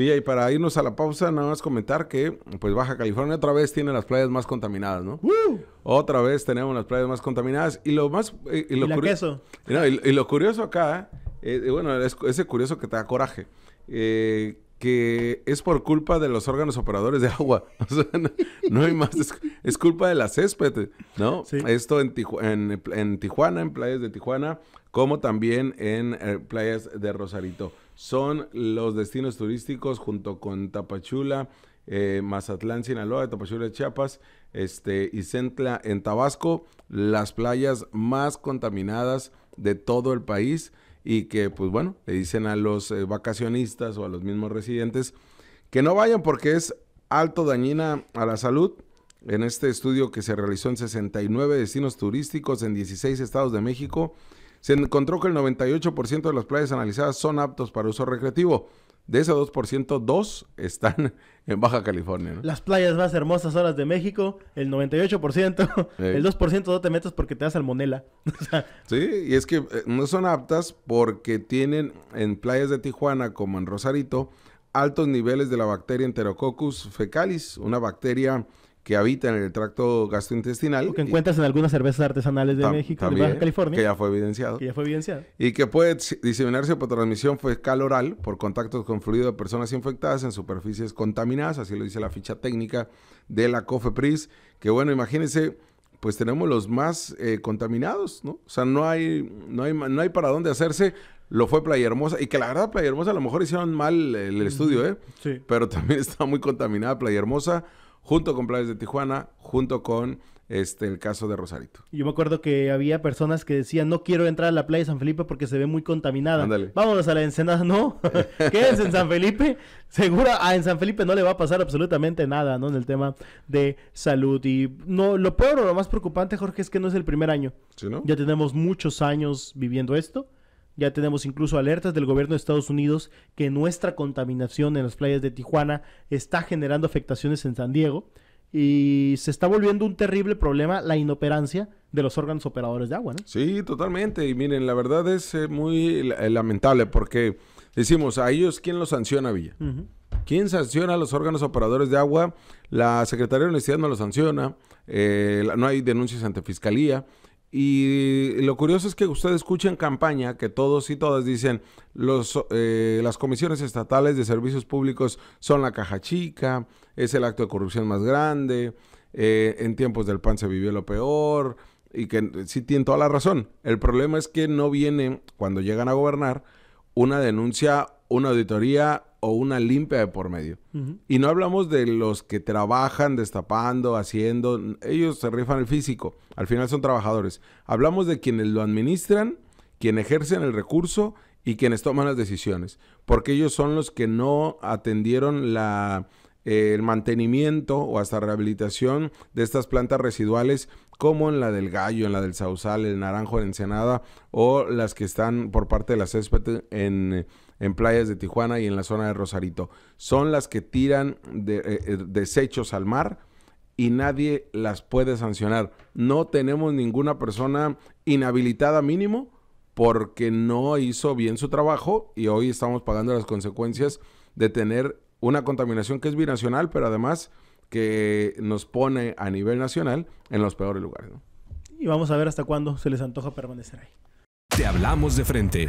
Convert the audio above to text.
y para irnos a la pausa, nada más comentar que pues Baja California otra vez tiene las playas más contaminadas, ¿no? Otra vez tenemos las playas más contaminadas. Y lo más... Y, lo, curioso, y, lo curioso acá, eh, eh, bueno, es, ese curioso que te da coraje. Eh, que es por culpa de los órganos operadores de agua. O sea, no, hay más. Es, culpa de la césped, ¿no? Esto en, Tijuana, en, playas de Tijuana, como también en playas de Rosarito son los destinos turísticos junto con Tapachula, eh, Mazatlán, Sinaloa, Tapachula, Chiapas, este, y Centla en Tabasco, las playas más contaminadas de todo el país y que, pues bueno, le dicen a los eh, vacacionistas o a los mismos residentes que no vayan porque es alto dañina a la salud. En este estudio que se realizó en 69 destinos turísticos en 16 estados de México, se encontró que el 98% de las playas analizadas son aptos para uso recreativo. De ese 2%, dos están en Baja California. Las playas más hermosas son las de México, el 98%, el 2% no te metes porque te das salmonela. sí, y es que eh, no son aptas porque tienen en playas de Tijuana como en Rosarito altos niveles de la bacteria Enterococcus fecalis, una bacteria que habita en el tracto gastrointestinal. que encuentras en algunas cervezas artesanales de México, de California. Que ya fue evidenciado. Y que puede diseminarse por transmisión fecal oral, por contactos con fluido de personas infectadas en superficies contaminadas, así lo dice la ficha técnica de la COFEPRIS, que bueno, imagínense, pues tenemos los más eh, contaminados, ¿no? O sea, no hay, no, hay, no hay para dónde hacerse, lo fue Playa Hermosa. Y que la verdad, Playa Hermosa a lo mejor hicieron mal el, estudio, ¿eh? Sí. Pero también está muy contaminada Playa Hermosa junto con Playas de Tijuana, junto con este, el caso de Rosarito. Yo me acuerdo que había personas que decían, no quiero entrar a la playa de San Felipe porque se ve muy contaminada. Ándale. Vámonos a la Ensenada, no. Quédense en San Felipe. Seguro a en San Felipe no le va a pasar absolutamente nada, ¿no? En el tema de salud. Y no, lo peor o lo más preocupante, Jorge, es que no es el primer año. Ya tenemos muchos años viviendo esto. Ya tenemos incluso alertas del gobierno de Estados Unidos que nuestra contaminación en las playas de Tijuana está generando afectaciones en San Diego y se está volviendo un terrible problema la inoperancia de los órganos operadores de agua, ¿no? Sí, totalmente. Y miren, la verdad es eh, muy eh, lamentable porque decimos, a ellos, ¿quién los sanciona, Villa? ¿Quién sanciona a los órganos operadores de agua? La Secretaría de Universidad no los sanciona, eh, no hay denuncias ante Fiscalía. Y lo curioso es que usted escucha en campaña que todos y todas dicen los, eh, las comisiones estatales de servicios públicos son la caja chica, es el acto de corrupción más grande, eh, en tiempos del PAN se vivió lo peor, y que sí tienen toda la razón. El problema es que no viene, cuando llegan a gobernar, una denuncia, una auditoría, o una limpia de por medio. Y no hablamos de los que trabajan destapando, haciendo, ellos se rifan el físico, al final son trabajadores. Hablamos de quienes lo administran, quienes ejercen el recurso y quienes toman las decisiones, porque ellos son los que no atendieron la, eh, el mantenimiento o hasta rehabilitación de estas plantas residuales como en la del gallo, en la del sausal, el naranjo, en Ensenada o las que están por parte de la césped en en playas de Tijuana y en la zona de Rosarito. Son las que tiran eh, eh, desechos al mar y nadie las puede sancionar. No tenemos ninguna persona inhabilitada mínimo porque no hizo bien su trabajo y hoy estamos pagando las consecuencias de tener una contaminación que es binacional, pero además que nos pone a nivel nacional en los peores lugares. Y vamos a ver hasta cuándo se les antoja permanecer ahí. Te hablamos de frente.